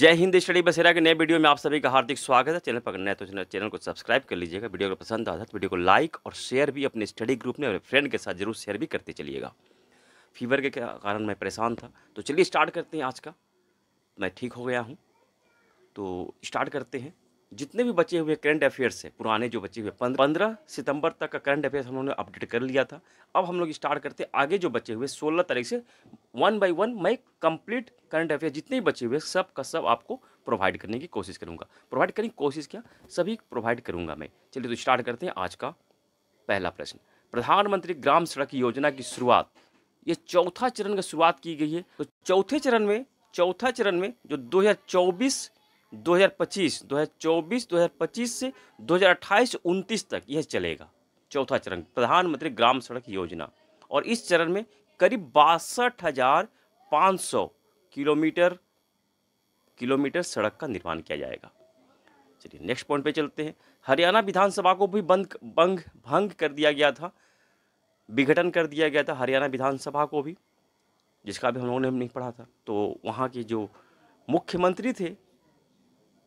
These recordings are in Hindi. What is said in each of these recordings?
जय हिंद स्टडी बसेरा के नए वीडियो में आप सभी का हार्दिक स्वागत है चैनल पर नए तो चैनल को सब्सक्राइब कर लीजिएगा वीडियो को पसंद आता है तो वीडियो को लाइक और शेयर भी अपने स्टडी ग्रुप में अपने फ्रेंड के साथ जरूर शेयर भी करते चलिएगा फीवर के कारण मैं परेशान था तो चलिए स्टार्ट करते हैं आज का मैं ठीक हो गया हूँ तो स्टार्ट करते हैं जितने भी बचे हुए करंट अफेयर्स है पुराने जो बचे हुए पंद्रह सितंबर तक का करंट अफेयर्स हम लोगों ने अपडेट कर लिया था अब हम लोग स्टार्ट करते आगे जो बचे हुए सोलह तारीख से वन बाई वन मैं कंप्लीट करंट अफेयर जितने भी बचे हुए सब का सब आपको प्रोवाइड करने की कोशिश करूँगा प्रोवाइड करने की कोशिश क्या सभी प्रोवाइड करूँगा मैं चलिए तो स्टार्ट करते हैं आज का पहला प्रश्न प्रधानमंत्री ग्राम सड़क योजना की शुरुआत ये चौथा चरण का शुरुआत की गई है तो चौथे चरण में चौथा चरण में जो 2024 2025 से 2028 29 तक यह चलेगा चौथा चरण प्रधानमंत्री ग्राम सड़क योजना और इस चरण में करीब बासठ हज़ार पाँच सौ किलोमीटर किलोमीटर सड़क का निर्माण किया जाएगा चलिए नेक्स्ट पॉइंट पे चलते हैं हरियाणा विधानसभा को भी बंद बंग भंग कर दिया गया था विघटन कर दिया गया था हरियाणा विधानसभा को भी जिसका भी हम लोगों ने नहीं पढ़ा था तो वहाँ के जो मुख्यमंत्री थे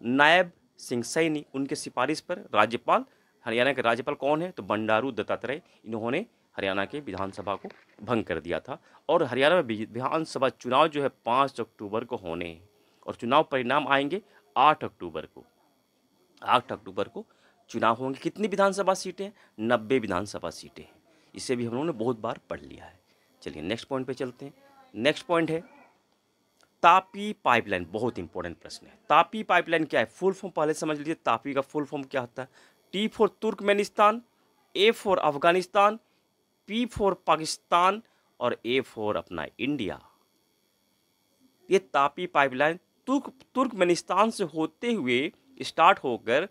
नायब सिंह सैनी उनके सिफारिश पर राज्यपाल हरियाणा के राज्यपाल कौन है तो बंडारू दत्तात्रेय इन्होंने हरियाणा के विधानसभा को भंग कर दिया था और हरियाणा में विधानसभा चुनाव जो है पाँच अक्टूबर को होने हैं और चुनाव परिणाम आएंगे आठ अक्टूबर को आठ अक्टूबर को चुनाव होंगे कितनी विधानसभा सीटें हैं नब्बे विधानसभा सीटें हैं इसे भी हम लोगों ने बहुत बार पढ़ लिया है चलिए नेक्स्ट पॉइंट पे चलते हैं नेक्स्ट पॉइंट है तापी पाइपलाइन बहुत इंपॉर्टेंट प्रश्न है तापी पाइपलाइन क्या है फुल फॉर्म पहले समझ लीजिए तापी का फुल फॉर्म क्या होता है T for Turkmenistan A for Afghanistan P for Pakistan और ए फॉर अपना इंडिया ये तापी पाइपलाइन तुर्क तुर्कमेनिस्तान से होते हुए स्टार्ट होकर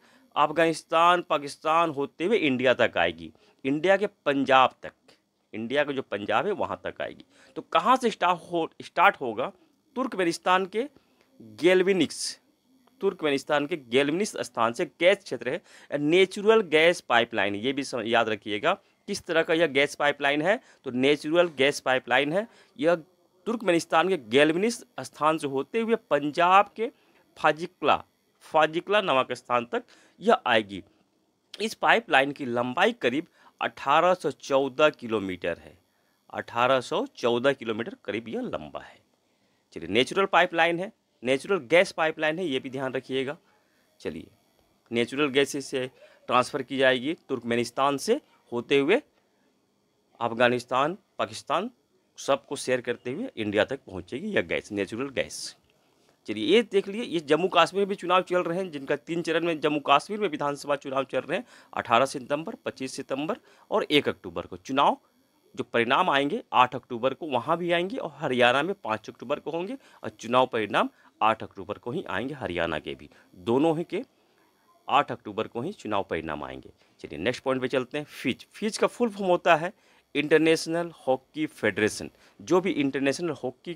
अफगानिस्तान पाकिस्तान होते हुए इंडिया तक आएगी इंडिया के पंजाब तक इंडिया का जो पंजाब है वहाँ तक आएगी तो कहाँ से स्टार्ट हो स्टार्ट होगा तुर्कमेनिस्तान के गेलविनिक्स तुर्कमेनिस्तान के गेलविनिक्स स्थान से गैस क्षेत्र है नेचुरल गैस पाइपलाइन ये भी याद रखिएगा किस तरह का यह गैस पाइपलाइन है तो नेचुरल गैस पाइपलाइन है यह तुर्कमेनिस्तान के गेलविनिस स्थान से होते हुए पंजाब के फाजिकला फाजिकला नामक स्थान तक यह आएगी इस पाइपलाइन की लंबाई करीब 1814 किलोमीटर है 1814 किलोमीटर करीब यह लंबा है चलिए नेचुरल पाइपलाइन है नेचुरल गैस पाइपलाइन है ये भी ध्यान रखिएगा चलिए नेचुरल गैस से ट्रांसफ़र की जाएगी तुर्कमेनिस्तान से होते हुए अफगानिस्तान पाकिस्तान सबको शेयर करते हुए इंडिया तक पहुँचेगी यह गैस नेचुरल गैस चलिए ये देख लिए ये जम्मू कश्मीर में भी चुनाव चल रहे हैं जिनका तीन चरण में जम्मू कश्मीर में विधानसभा चुनाव चल रहे हैं अठारह सितंबर पच्चीस सितंबर और एक अक्टूबर को चुनाव जो परिणाम आएंगे आठ अक्टूबर को वहाँ भी आएंगे और हरियाणा में पाँच अक्टूबर को होंगे और चुनाव परिणाम आठ अक्टूबर को ही आएंगे हरियाणा के भी दोनों ही के आठ अक्टूबर को ही चुनाव परिणाम आएंगे चलिए नेक्स्ट पॉइंट पे चलते हैं फीज फीज का फुल फॉर्म होता है इंटरनेशनल हॉकी फेडरेशन जो भी इंटरनेशनल हॉकी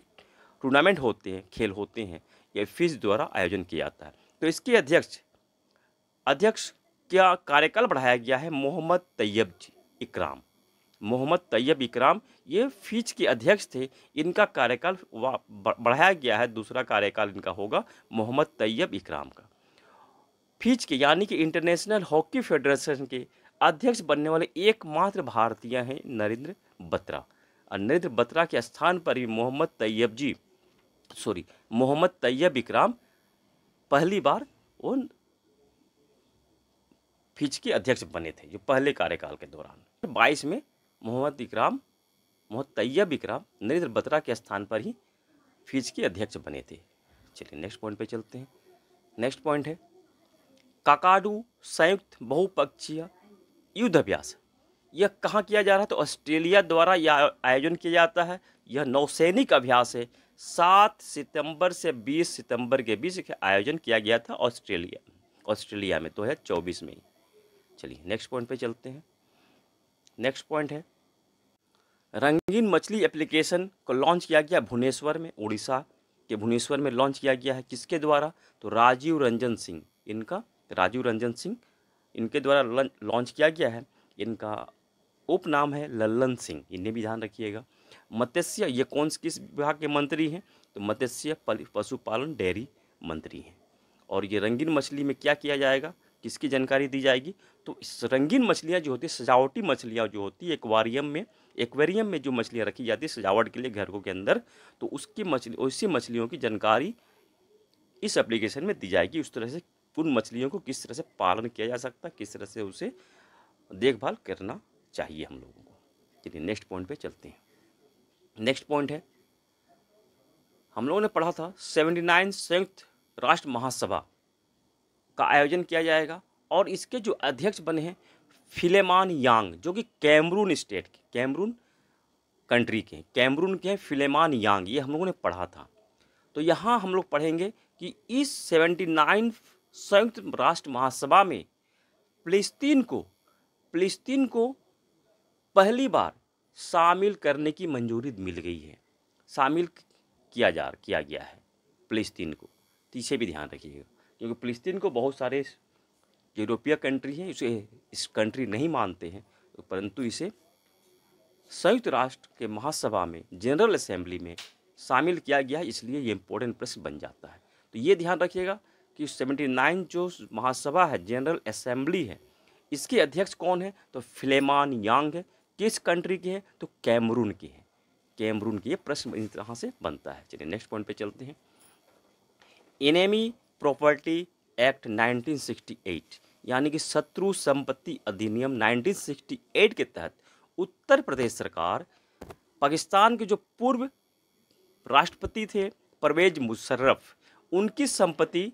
टूर्नामेंट होते हैं खेल होते हैं ये फिज द्वारा आयोजन किया जाता है तो इसके अध्यक्ष अध्यक्ष का कार्यकाल बढ़ाया गया है मोहम्मद तैयब जी इकराम मोहम्मद तैयब इकराम ये फीच के अध्यक्ष थे इनका कार्यकाल बढ़ाया गया है दूसरा कार्यकाल इनका होगा मोहम्मद तैयब इकराम का फीच के यानी कि इंटरनेशनल हॉकी फेडरेशन के अध्यक्ष बनने वाले एकमात्र भारतीय हैं नरेंद्र बत्रा और नरेंद्र बत्रा के स्थान पर ही मोहम्मद तैयब जी सॉरी मोहम्मद तैयब इकराम पहली बार वो फिच के अध्यक्ष बने थे जो पहले कार्यकाल के दौरान 22 में मोहम्मद इकराम मोहम्मद तैयब इकराम नरेंद्र बत्रा के स्थान पर ही फीज के अध्यक्ष बने थे चलिए नेक्स्ट पॉइंट पे चलते हैं नेक्स्ट पॉइंट है काकाडू संयुक्त बहुपक्षीय युद्ध अभ्यास यह कहाँ किया जा रहा है तो ऑस्ट्रेलिया द्वारा यह आयोजन किया जाता है यह नौसैनिक अभ्यास है सात सितंबर से बीस सितंबर के बीच आयोजन किया गया था ऑस्ट्रेलिया ऑस्ट्रेलिया में दो तो हज़ार चौबीस में चलिए नेक्स्ट पॉइंट पे चलते हैं नेक्स्ट पॉइंट है रंगीन मछली एप्लीकेशन को लॉन्च किया गया भुवनेश्वर में उड़ीसा के भुवनेश्वर में लॉन्च किया गया है किसके द्वारा तो राजीव रंजन सिंह इनका राजीव रंजन सिंह इनके द्वारा लॉन्च किया गया है इनका उपनाम है लल्लन सिंह इन्हें भी ध्यान रखिएगा मत्स्य ये कौन किस विभाग के मंत्री हैं तो मत्स्य पशुपालन डेयरी मंत्री हैं और ये रंगीन मछली में क्या किया जाएगा किसकी जानकारी दी जाएगी तो रंगीन मछलियाँ जो होती है सजावटी मछलियाँ जो होती है एक्वारियम में एक्वेरियम में जो मछलियाँ रखी जाती है सजावट के लिए घरों के अंदर तो उसकी मछली उसी मछलियों की जानकारी इस एप्लीकेशन में दी जाएगी उस तरह से उन मछलियों को किस तरह से पालन किया जा सकता किस तरह से उसे देखभाल करना चाहिए हम लोगों को चलिए नेक्स्ट पॉइंट पे चलते हैं नेक्स्ट पॉइंट है हम लोगों ने पढ़ा था सेवेंटी नाइन संयुक्त राष्ट्र महासभा का आयोजन किया जाएगा और इसके जो अध्यक्ष बने हैं फिलेमान यांग जो कि कैमरून स्टेट के कैमरून कंट्री के कैमरून के हैं फिलेमान यांग ये हम लोगों ने पढ़ा था तो यहाँ हम लोग पढ़ेंगे कि इस सेवेंटी नाइन संयुक्त राष्ट्र महासभा में फिलिस्तीन को फिलिस्तीन को पहली बार शामिल करने की मंजूरी मिल गई है शामिल किया जा किया गया है फिलिस्तीन को तो इसे भी ध्यान रखिएगा क्योंकि फ़िलिस्तीन को बहुत सारे यूरोपीय कंट्री हैं इसे इस कंट्री नहीं मानते हैं परंतु इसे संयुक्त राष्ट्र के महासभा में जनरल असेंबली में शामिल किया गया है इसलिए ये इम्पोर्टेंट प्रश्न बन जाता है तो ये ध्यान रखिएगा कि सेवेंटी नाइन जो महासभा है जनरल असेंबली है इसके अध्यक्ष कौन है तो फिलेमान यांग है किस कंट्री के हैं तो कैमरून के हैं कैमरून के ये प्रश्न इस तरह से बनता है चलिए नेक्स्ट पॉइंट पे चलते हैं एनेमी प्रॉपर्टी एक्ट 1968 यानी कि शत्रु संपत्ति अधिनियम 1968 के तहत उत्तर प्रदेश सरकार पाकिस्तान के जो पूर्व राष्ट्रपति थे परवेज मुशर्रफ उनकी संपत्ति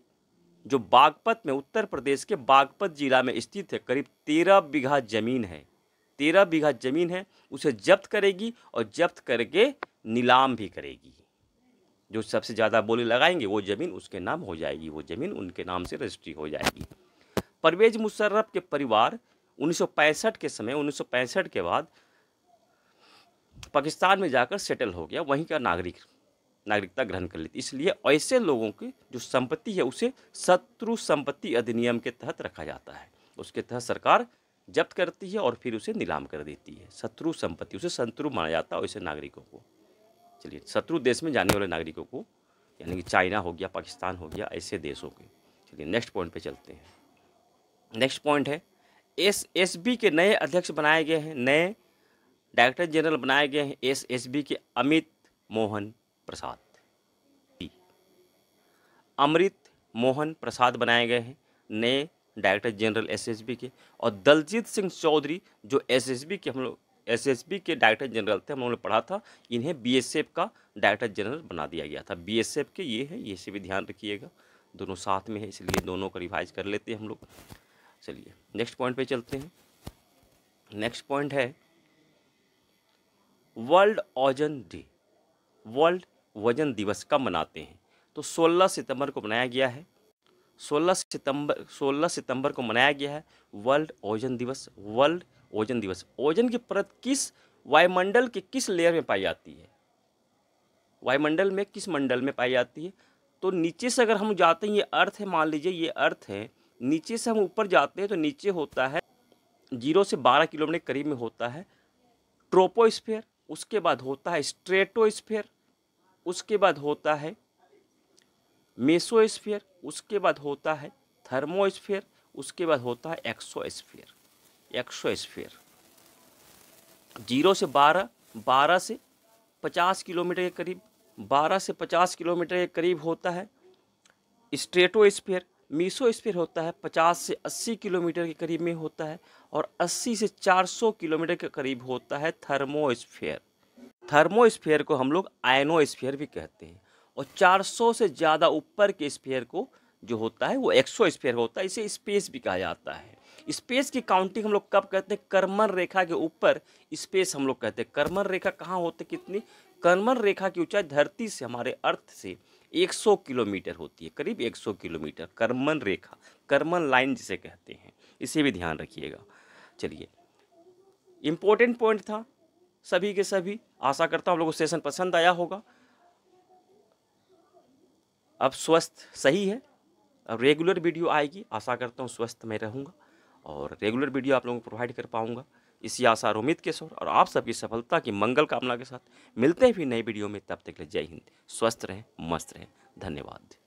जो बागपत में उत्तर प्रदेश के बागपत जिला में स्थित है करीब तेरह बीघा जमीन है तेरह बीघा जमीन है उसे जब्त करेगी और जब्त करके नीलाम भी करेगी जो सबसे ज़्यादा बोली लगाएंगे वो ज़मीन उसके नाम हो जाएगी वो ज़मीन उनके नाम से रजिस्ट्री हो जाएगी परवेज मुशर्रफ के परिवार 1965 के समय 1965 के बाद पाकिस्तान में जाकर सेटल हो गया वहीं का नागरिक नागरिकता ग्रहण कर लेती इसलिए ऐसे लोगों की जो संपत्ति है उसे शत्रु संपत्ति अधिनियम के तहत रखा जाता है उसके तहत सरकार जब्त करती है और फिर उसे नीलाम कर देती है शत्रु संपत्ति उसे शत्रु माना जाता है वैसे नागरिकों को चलिए शत्रु देश में जाने वाले नागरिकों को यानी कि चाइना हो गया पाकिस्तान हो गया ऐसे देशों के चलिए नेक्स्ट पॉइंट पे चलते हैं नेक्स्ट पॉइंट है एस एस बी के नए अध्यक्ष बनाए गए हैं नए डायरेक्टर जनरल बनाए गए हैं एस एस बी के अमित मोहन प्रसाद अमृत मोहन प्रसाद बनाए गए हैं नए डायरेक्टर जनरल एसएसबी के और दलजीत सिंह चौधरी जो एसएसबी के हम लोग एसएसबी के डायरेक्टर जनरल थे हम लोगों ने पढ़ा था इन्हें बीएसएफ का डायरेक्टर जनरल बना दिया गया था बीएसएफ के ये है ये से भी ध्यान रखिएगा दोनों साथ में है इसलिए दोनों का रिवाइज कर लेते हैं हम लोग चलिए नेक्स्ट पॉइंट पे चलते हैं नेक्स्ट पॉइंट है वर्ल्ड ओजन डे वर्ल्ड वजन दिवस कब मनाते हैं तो 16 सितंबर को मनाया गया है 16 सितंबर 16 सितंबर को मनाया गया है वर्ल्ड ओजन दिवस वर्ल्ड ओजन दिवस ओजन की परत किस वायुमंडल के किस लेयर में पाई जाती है वायुमंडल में किस मंडल में पाई जाती है तो नीचे से अगर हम जाते हैं ये अर्थ है मान लीजिए ये अर्थ है नीचे से हम ऊपर जाते हैं तो नीचे होता है जीरो से बारह किलोमीटर के करीब में होता है ट्रोपोस्फेयर उसके बाद होता है स्ट्रेटोस्फेयर उसके बाद होता है मेसोस्फेयर उसके बाद होता है थर्मोस्फेयर उसके बाद होता है एक्सोस्फेयर एक सौ स्फेयर जीरो से बारह बारह से पचास किलोमीटर के करीब बारह से पचास किलोमीटर के करीब होता है स्ट्रेटो स्फेयर मीसो स्फेयर होता है पचास से अस्सी किलोमीटर के करीब में होता है और अस्सी से चार सौ किलोमीटर के करीब होता है थर्मो थर्मो स्फेयर को हम लोग आयनो स्फेयर भी कहते हैं और चार सौ से ज़्यादा ऊपर के स्फेयर को जो होता है वो एक्सो स्फेयर होता है इसे स्पेस भी कहा जाता है स्पेस की काउंटिंग हम लोग कब कहते हैं कर्मन रेखा के ऊपर स्पेस हम लोग कहते हैं कर्मन रेखा कहाँ होते कितनी कर्मन रेखा की ऊंचाई धरती से हमारे अर्थ से 100 किलोमीटर होती है करीब 100 किलोमीटर कर्मन रेखा कर्मन लाइन जिसे कहते हैं इसे भी ध्यान रखिएगा चलिए इम्पोर्टेंट पॉइंट था सभी के सभी आशा करता हूँ आप लोगों को सेशन पसंद आया होगा अब स्वस्थ सही है अब रेगुलर वीडियो आएगी आशा करता हूँ स्वस्थ मैं रहूँगा और रेगुलर वीडियो आप लोगों को प्रोवाइड कर पाऊँगा इसी आशा और उम्मीद के सौर और आप सबकी सफलता की मंगल कामना के साथ मिलते हैं फिर नई वीडियो में तब तक ले जय हिंद स्वस्थ रहें मस्त रहें धन्यवाद